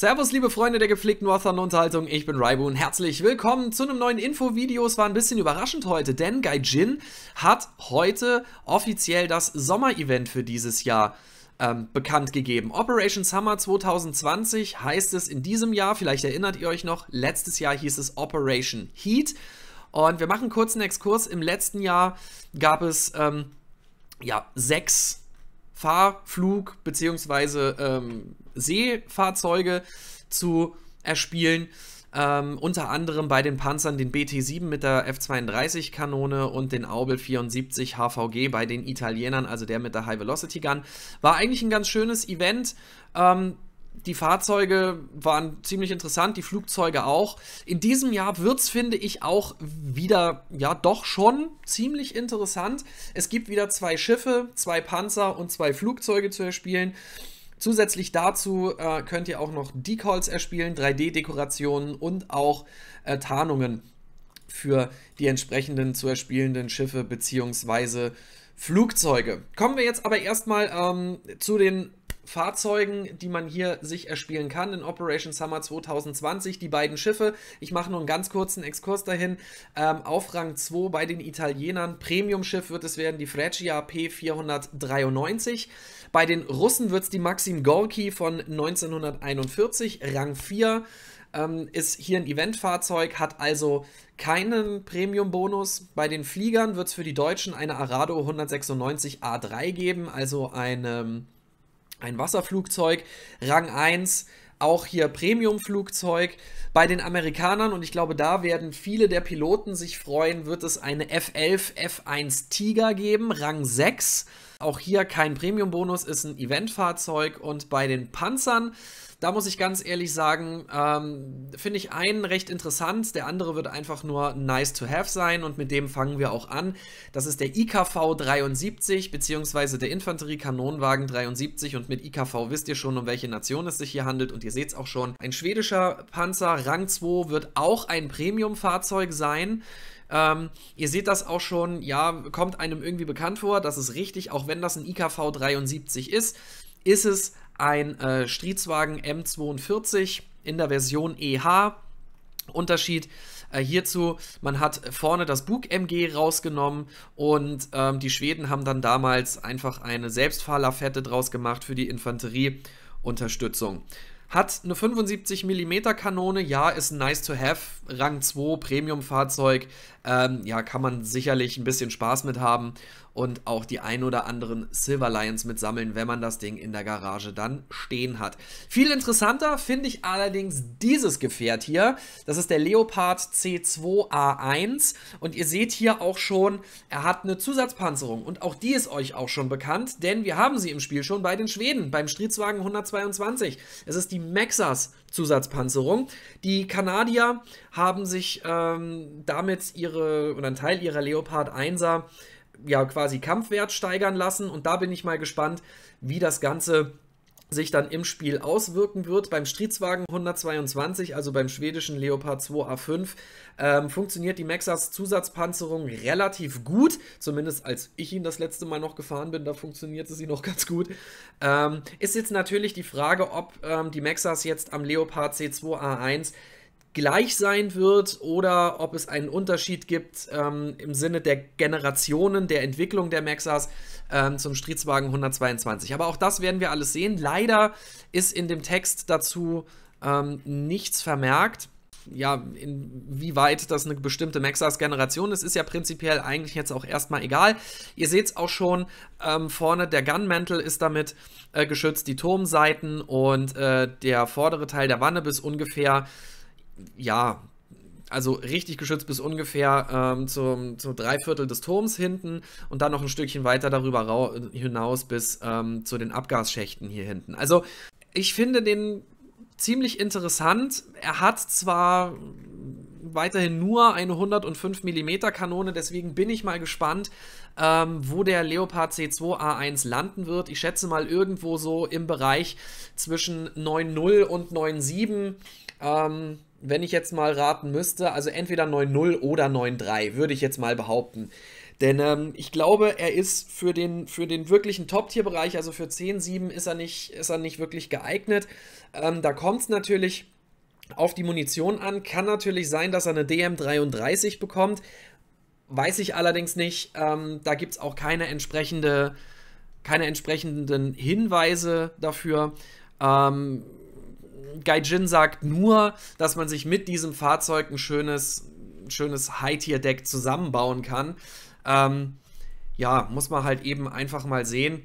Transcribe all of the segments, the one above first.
Servus, liebe Freunde der gepflegten Western-Unterhaltung, ich bin Raibun. Herzlich willkommen zu einem neuen Infovideo. Es war ein bisschen überraschend heute, denn Gaijin hat heute offiziell das Sommer-Event für dieses Jahr ähm, bekannt gegeben. Operation Summer 2020 heißt es in diesem Jahr, vielleicht erinnert ihr euch noch, letztes Jahr hieß es Operation Heat. Und wir machen kurz einen Exkurs. Im letzten Jahr gab es ähm, ja, sechs Fahr-, Flug- bzw. Ähm, Seefahrzeuge zu erspielen. Ähm, unter anderem bei den Panzern den BT-7 mit der F-32-Kanone und den Aubel 74 HVG bei den Italienern, also der mit der High-Velocity-Gun. War eigentlich ein ganz schönes Event. Ähm, die Fahrzeuge waren ziemlich interessant, die Flugzeuge auch. In diesem Jahr wird es, finde ich, auch wieder, ja, doch schon ziemlich interessant. Es gibt wieder zwei Schiffe, zwei Panzer und zwei Flugzeuge zu erspielen. Zusätzlich dazu äh, könnt ihr auch noch Decals erspielen, 3D-Dekorationen und auch äh, Tarnungen für die entsprechenden zu erspielenden Schiffe bzw. Flugzeuge. Kommen wir jetzt aber erstmal ähm, zu den Fahrzeugen, die man hier sich erspielen kann in Operation Summer 2020. Die beiden Schiffe, ich mache nur einen ganz kurzen Exkurs dahin, ähm, auf Rang 2 bei den Italienern. Premium-Schiff wird es werden, die Freccia P493. Bei den Russen wird es die Maxim Gorki von 1941, Rang 4. Ähm, ist hier ein Eventfahrzeug, hat also keinen Premium-Bonus. Bei den Fliegern wird es für die Deutschen eine Arado 196 A3 geben, also eine ein Wasserflugzeug, Rang 1, auch hier Premiumflugzeug. Bei den Amerikanern, und ich glaube, da werden viele der Piloten sich freuen, wird es eine F11 F1 Tiger geben, Rang 6. Auch hier kein Premium-Bonus, ist ein Eventfahrzeug und bei den Panzern, da muss ich ganz ehrlich sagen, ähm, finde ich einen recht interessant, der andere wird einfach nur nice to have sein und mit dem fangen wir auch an. Das ist der IKV 73 beziehungsweise der Infanterie-Kanonenwagen 73 und mit IKV wisst ihr schon, um welche Nation es sich hier handelt und ihr seht es auch schon. Ein schwedischer Panzer, Rang 2, wird auch ein Premium-Fahrzeug sein. Ähm, ihr seht das auch schon, ja, kommt einem irgendwie bekannt vor, das ist richtig, auch wenn das ein IKV 73 ist, ist es ein äh, Striezwagen M42 in der Version EH. Unterschied äh, hierzu, man hat vorne das Bug-MG rausgenommen und ähm, die Schweden haben dann damals einfach eine Selbstfahrlafette draus gemacht für die Infanterieunterstützung. Hat eine 75 mm Kanone, ja, ist nice to have, Rang 2 Premium-Fahrzeug, ähm, ja, kann man sicherlich ein bisschen Spaß mit haben und auch die ein oder anderen Silver Lions mitsammeln, wenn man das Ding in der Garage dann stehen hat. Viel interessanter finde ich allerdings dieses Gefährt hier. Das ist der Leopard C2A1 und ihr seht hier auch schon, er hat eine Zusatzpanzerung und auch die ist euch auch schon bekannt, denn wir haben sie im Spiel schon bei den Schweden, beim Stritzwagen 122. Es ist die Maxas Zusatzpanzerung. Die Kanadier haben sich ähm, damit ihre oder einen Teil ihrer Leopard 1er ja quasi Kampfwert steigern lassen und da bin ich mal gespannt, wie das Ganze sich dann im Spiel auswirken wird. Beim Striezwagen 122, also beim schwedischen Leopard 2A5, ähm, funktioniert die Maxas Zusatzpanzerung relativ gut. Zumindest als ich ihn das letzte Mal noch gefahren bin, da funktionierte sie noch ganz gut. Ähm, ist jetzt natürlich die Frage, ob ähm, die Maxas jetzt am Leopard C2A1 gleich sein wird oder ob es einen Unterschied gibt ähm, im Sinne der Generationen, der Entwicklung der Maxas ähm, zum Stritzwagen 122. Aber auch das werden wir alles sehen. Leider ist in dem Text dazu ähm, nichts vermerkt ja, inwieweit das eine bestimmte Mexas-Generation ist, ist ja prinzipiell eigentlich jetzt auch erstmal egal. Ihr seht es auch schon, ähm, vorne der Gunmantel ist damit äh, geschützt, die Turmseiten und äh, der vordere Teil der Wanne bis ungefähr, ja, also richtig geschützt bis ungefähr ähm, zum, zum Dreiviertel des Turms hinten und dann noch ein Stückchen weiter darüber hinaus bis ähm, zu den Abgasschächten hier hinten. Also ich finde den ziemlich interessant. Er hat zwar weiterhin nur eine 105 mm Kanone, deswegen bin ich mal gespannt, ähm, wo der Leopard C2A1 landen wird. Ich schätze mal irgendwo so im Bereich zwischen 9.0 und 9.7. Ähm, wenn ich jetzt mal raten müsste, also entweder 9.0 oder 9.3, würde ich jetzt mal behaupten. Denn ähm, ich glaube, er ist für den, für den wirklichen Top-Tier-Bereich, also für 10.7, ist, er nicht, ist er nicht wirklich geeignet. Ähm, da kommt es natürlich auf die Munition an. Kann natürlich sein, dass er eine DM33 bekommt. Weiß ich allerdings nicht. Ähm, da gibt es auch keine, entsprechende, keine entsprechenden Hinweise dafür. Ähm, Gaijin sagt nur, dass man sich mit diesem Fahrzeug ein schönes, schönes High-Tier-Deck zusammenbauen kann. Ähm, ja, muss man halt eben einfach mal sehen.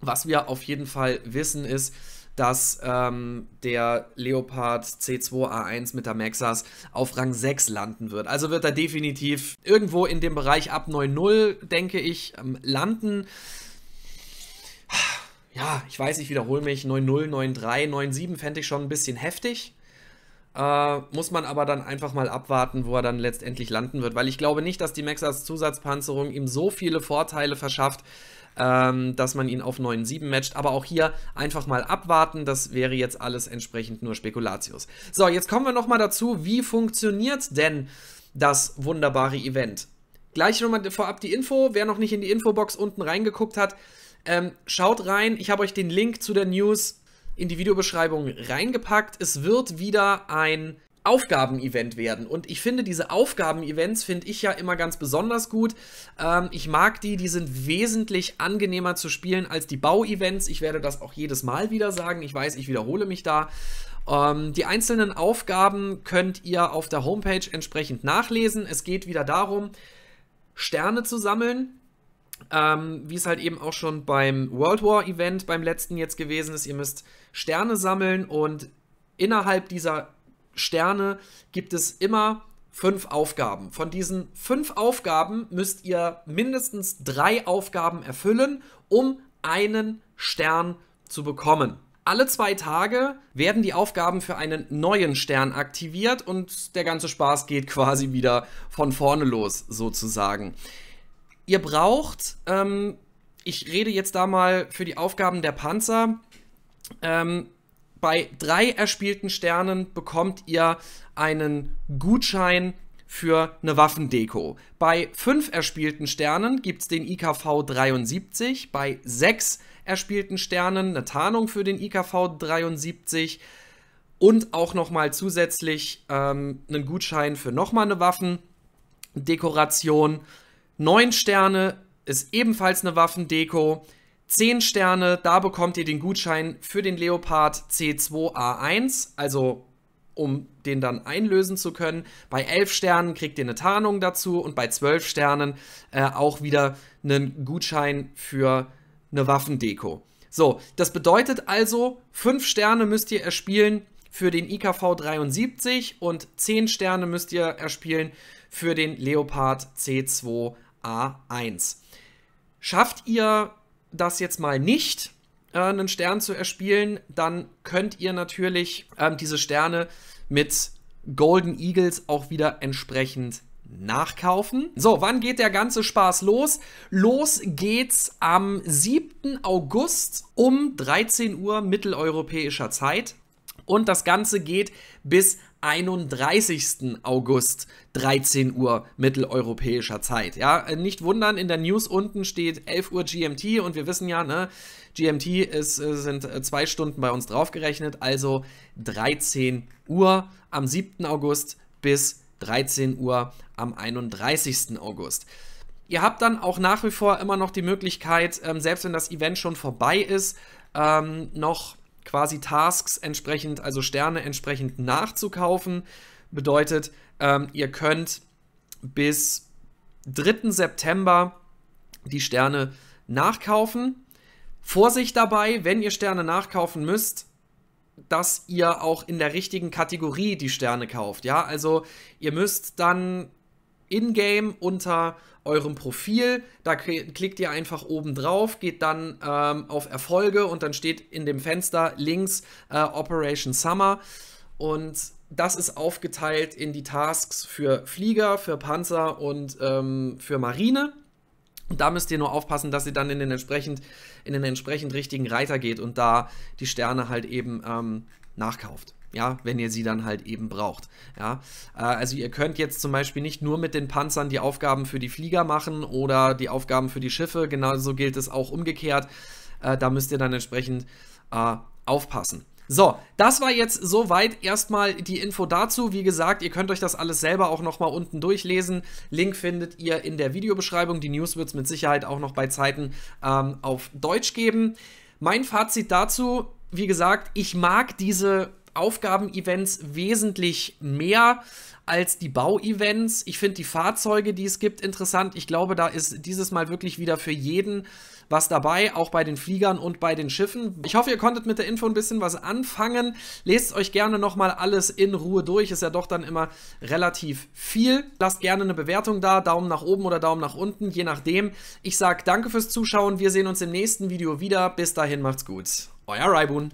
Was wir auf jeden Fall wissen ist, dass ähm, der Leopard C2A1 mit der Maxas auf Rang 6 landen wird. Also wird er definitiv irgendwo in dem Bereich ab 9-0, denke ich, ähm, landen ja, ich weiß, ich wiederhole mich, 9-0, 9-3, 9-7 fände ich schon ein bisschen heftig. Äh, muss man aber dann einfach mal abwarten, wo er dann letztendlich landen wird, weil ich glaube nicht, dass die Maxas Zusatzpanzerung ihm so viele Vorteile verschafft, ähm, dass man ihn auf 9-7 matcht. Aber auch hier einfach mal abwarten. Das wäre jetzt alles entsprechend nur Spekulatius. So, jetzt kommen wir nochmal dazu, wie funktioniert denn das wunderbare Event? Gleich nochmal vorab die Info. Wer noch nicht in die Infobox unten reingeguckt hat, ähm, schaut rein. Ich habe euch den Link zu der News in die Videobeschreibung reingepackt. Es wird wieder ein Aufgaben-Event werden. Und ich finde diese Aufgaben-Events finde ich ja immer ganz besonders gut. Ähm, ich mag die, die sind wesentlich angenehmer zu spielen als die Bau-Events. Ich werde das auch jedes Mal wieder sagen. Ich weiß, ich wiederhole mich da. Ähm, die einzelnen Aufgaben könnt ihr auf der Homepage entsprechend nachlesen. Es geht wieder darum, Sterne zu sammeln. Ähm, wie es halt eben auch schon beim World War Event beim letzten jetzt gewesen ist. Ihr müsst Sterne sammeln und innerhalb dieser Sterne gibt es immer fünf Aufgaben. Von diesen fünf Aufgaben müsst ihr mindestens drei Aufgaben erfüllen, um einen Stern zu bekommen. Alle zwei Tage werden die Aufgaben für einen neuen Stern aktiviert und der ganze Spaß geht quasi wieder von vorne los, sozusagen. Ihr braucht, ähm, ich rede jetzt da mal für die Aufgaben der Panzer, ähm, bei drei erspielten Sternen bekommt ihr einen Gutschein für eine Waffendeko. Bei fünf erspielten Sternen gibt es den IKV 73, bei sechs erspielten Sternen eine Tarnung für den IKV 73 und auch nochmal zusätzlich ähm, einen Gutschein für nochmal eine Waffendekoration. Neun Sterne ist ebenfalls eine Waffendeko. 10 Sterne, da bekommt ihr den Gutschein für den Leopard C2A1, also um den dann einlösen zu können. Bei 11 Sternen kriegt ihr eine Tarnung dazu und bei 12 Sternen äh, auch wieder einen Gutschein für eine Waffendeko. So, das bedeutet also, 5 Sterne müsst ihr erspielen für den IKV 73 und 10 Sterne müsst ihr erspielen für den Leopard C2A1. Schafft ihr das jetzt mal nicht, äh, einen Stern zu erspielen, dann könnt ihr natürlich ähm, diese Sterne mit Golden Eagles auch wieder entsprechend nachkaufen. So, wann geht der ganze Spaß los? Los geht's am 7. August um 13 Uhr mitteleuropäischer Zeit. Und das Ganze geht bis 31. August 13 Uhr mitteleuropäischer Zeit. Ja, äh, nicht wundern, in der News unten steht 11 Uhr GMT und wir wissen ja, ne, GMT ist, äh, sind äh, zwei Stunden bei uns draufgerechnet, also 13 Uhr am 7. August bis 13 Uhr am 31. August. Ihr habt dann auch nach wie vor immer noch die Möglichkeit, ähm, selbst wenn das Event schon vorbei ist, ähm, noch quasi Tasks entsprechend, also Sterne entsprechend nachzukaufen. Bedeutet, ähm, ihr könnt bis 3. September die Sterne nachkaufen. Vorsicht dabei, wenn ihr Sterne nachkaufen müsst, dass ihr auch in der richtigen Kategorie die Sterne kauft. Ja, also ihr müsst dann in-game unter eurem Profil. Da klickt ihr einfach oben drauf, geht dann ähm, auf Erfolge und dann steht in dem Fenster links äh, Operation Summer. Und das ist aufgeteilt in die Tasks für Flieger, für Panzer und ähm, für Marine. Und da müsst ihr nur aufpassen, dass ihr dann in den entsprechend, in den entsprechend richtigen Reiter geht und da die Sterne halt eben ähm, nachkauft ja, wenn ihr sie dann halt eben braucht. Ja, äh, also ihr könnt jetzt zum Beispiel nicht nur mit den Panzern die Aufgaben für die Flieger machen oder die Aufgaben für die Schiffe, genauso gilt es auch umgekehrt. Äh, da müsst ihr dann entsprechend äh, aufpassen. So, das war jetzt soweit erstmal die Info dazu. Wie gesagt, ihr könnt euch das alles selber auch nochmal unten durchlesen. Link findet ihr in der Videobeschreibung. Die News wird es mit Sicherheit auch noch bei Zeiten ähm, auf Deutsch geben. Mein Fazit dazu, wie gesagt, ich mag diese Aufgaben-Events wesentlich mehr als die Bau-Events. Ich finde die Fahrzeuge, die es gibt, interessant. Ich glaube, da ist dieses Mal wirklich wieder für jeden was dabei, auch bei den Fliegern und bei den Schiffen. Ich hoffe, ihr konntet mit der Info ein bisschen was anfangen. Lest euch gerne nochmal alles in Ruhe durch. Ist ja doch dann immer relativ viel. Lasst gerne eine Bewertung da, Daumen nach oben oder Daumen nach unten, je nachdem. Ich sage danke fürs Zuschauen. Wir sehen uns im nächsten Video wieder. Bis dahin macht's gut. Euer Raibun.